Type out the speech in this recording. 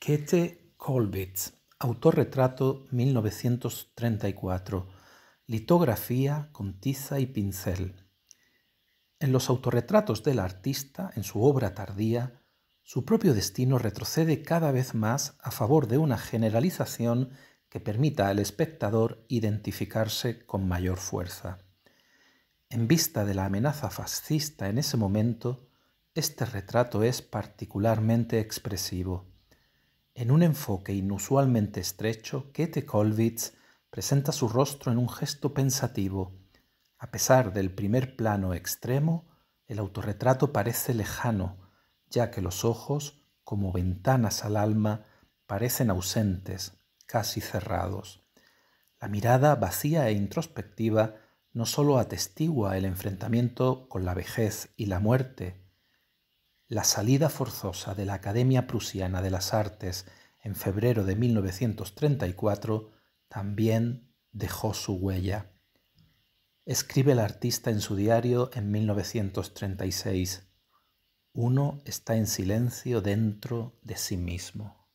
Kete Kolbitz, autorretrato 1934, litografía con tiza y pincel. En los autorretratos del artista, en su obra tardía, su propio destino retrocede cada vez más a favor de una generalización que permita al espectador identificarse con mayor fuerza. En vista de la amenaza fascista en ese momento, este retrato es particularmente expresivo. En un enfoque inusualmente estrecho, Kete Kollwitz presenta su rostro en un gesto pensativo. A pesar del primer plano extremo, el autorretrato parece lejano, ya que los ojos, como ventanas al alma, parecen ausentes, casi cerrados. La mirada vacía e introspectiva no solo atestigua el enfrentamiento con la vejez y la muerte, la salida forzosa de la Academia Prusiana de las Artes en febrero de 1934 también dejó su huella. Escribe el artista en su diario en 1936. Uno está en silencio dentro de sí mismo.